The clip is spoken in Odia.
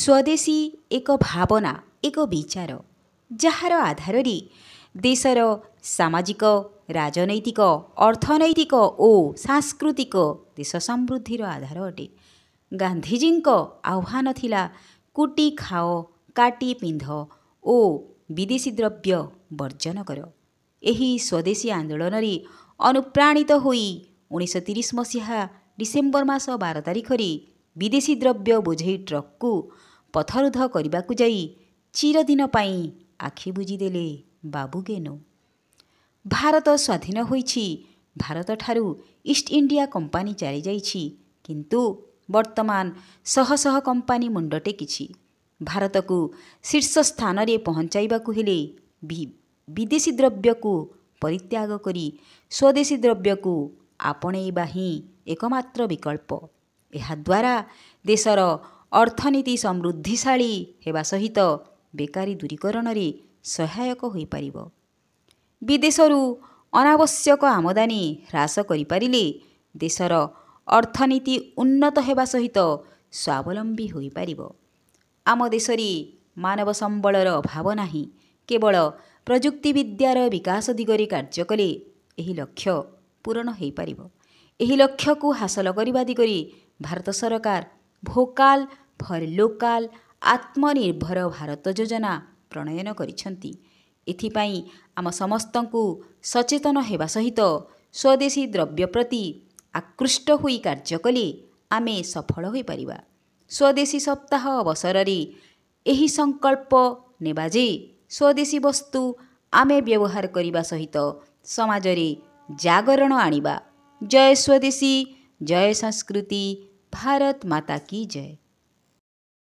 ସ୍ୱଦେଶୀ ଏକ ଭାବନା ଏକ ବିଚାର ଯାହାର ଆଧାରରେ ଦେଶର ସାମାଜିକ ରାଜନୈତିକ ଅର୍ଥନୈତିକ ଓ ସାଂସ୍କୃତିକ ଦେଶ ସମୃଦ୍ଧିର ଆଧାର ଅଟେ ଗାନ୍ଧୀଜୀଙ୍କ ଆହ୍ୱାନ ଥିଲା କୁଟି ଖାଅ କାଟି ପିନ୍ଧ ଓ ବିଦେଶୀ ଦ୍ରବ୍ୟ ବର୍ଜନ କର ଏହି ସ୍ୱଦେଶୀ ଆନ୍ଦୋଳନରେ ଅନୁପ୍ରାଣିତ ହୋଇ ଉଣେଇଶହ ତିରିଶ ମସିହା ଡିସେମ୍ବର ମାସ ବାର ତାରିଖରେ ବିଦେଶୀ ଦ୍ରବ୍ୟ ବୋଝେଇ ଟ୍ରକ୍କୁ ପଥରୁଧ କରିବାକୁ ଯାଇ ଚିରଦିନ ପାଇଁ ଆଖି ବୁଜିଦେଲେ ବାବୁ ଗେନୁ ଭାରତ ସ୍ୱାଧୀନ ହୋଇଛି ଭାରତଠାରୁ ଇଷ୍ଟ ଇଣ୍ଡିଆ କମ୍ପାନୀ ଚାଲିଯାଇଛି କିନ୍ତୁ ବର୍ତ୍ତମାନ ଶହ ଶହ କମ୍ପାନୀ ମୁଣ୍ଡ ଟେକିଛି ଭାରତକୁ ଶୀର୍ଷ ସ୍ଥାନରେ ପହଞ୍ଚାଇବାକୁ ହେଲେ ବିଦେଶୀ ଦ୍ରବ୍ୟକୁ ପରିତ୍ୟାଗ କରି ସ୍ୱଦେଶୀ ଦ୍ରବ୍ୟକୁ ଆପଣେଇବା ହିଁ ଏକମାତ୍ର ବିକଳ୍ପ ଏହାଦ୍ୱାରା ଦେଶର ଅର୍ଥନୀତି ସମୃଦ୍ଧିଶାଳୀ ହେବା ସହିତ ବେକାରୀ ଦୂରୀକରଣରେ ସହାୟକ ହୋଇପାରିବ ବିଦେଶରୁ ଅନାବଶ୍ୟକ ଆମଦାନୀ ହ୍ରାସ କରିପାରିଲେ ଦେଶର ଅର୍ଥନୀତି ଉନ୍ନତ ହେବା ସହିତ ସ୍ୱାବଲମ୍ବୀ ହୋଇପାରିବ ଆମ ଦେଶରେ ମାନବ ସମ୍ବଳର ଅଭାବ ନାହିଁ କେବଳ ପ୍ରଯୁକ୍ତିବିଦ୍ୟାର ବିକାଶ ଦିଗରେ କାର୍ଯ୍ୟ କଲେ ଏହି ଲକ୍ଷ୍ୟ ପୂରଣ ହୋଇପାରିବ ଏହି ଲକ୍ଷ୍ୟକୁ ହାସଲ କରିବା ଦିଗରେ ଭାରତ ସରକାର vocal for local Atmanirbhar Bharat ଯୋଜନା ପ୍ରଣୟନ କରିଛନ୍ତି ଏଥିପାଇଁ ଆମ ସମସ୍ତଙ୍କୁ ସଚେତନ ହେବା ସହିତ ସ୍ୱଦେଶୀ ଦ୍ରବ୍ୟ ପ୍ରତି ଆକୃଷ୍ଟ ହୋଇ କାର୍ଯ୍ୟ କଲେ ଆମେ ସଫଳ ହୋଇପାରିବା ସ୍ୱଦେଶୀ ସପ୍ତାହ ଅବସରରେ ଏହି ସଂକଳ୍ପ ନେବା ଯେ ସ୍ୱଦେଶୀ ବସ୍ତୁ ଆମେ ବ୍ୟବହାର କରିବା ସହିତ ସମାଜରେ ଜାଗରଣ ଆଣିବା ଜୟ ସ୍ୱଦେଶୀ ଜୟ ସଂସ୍କୃତି भारत माता की जय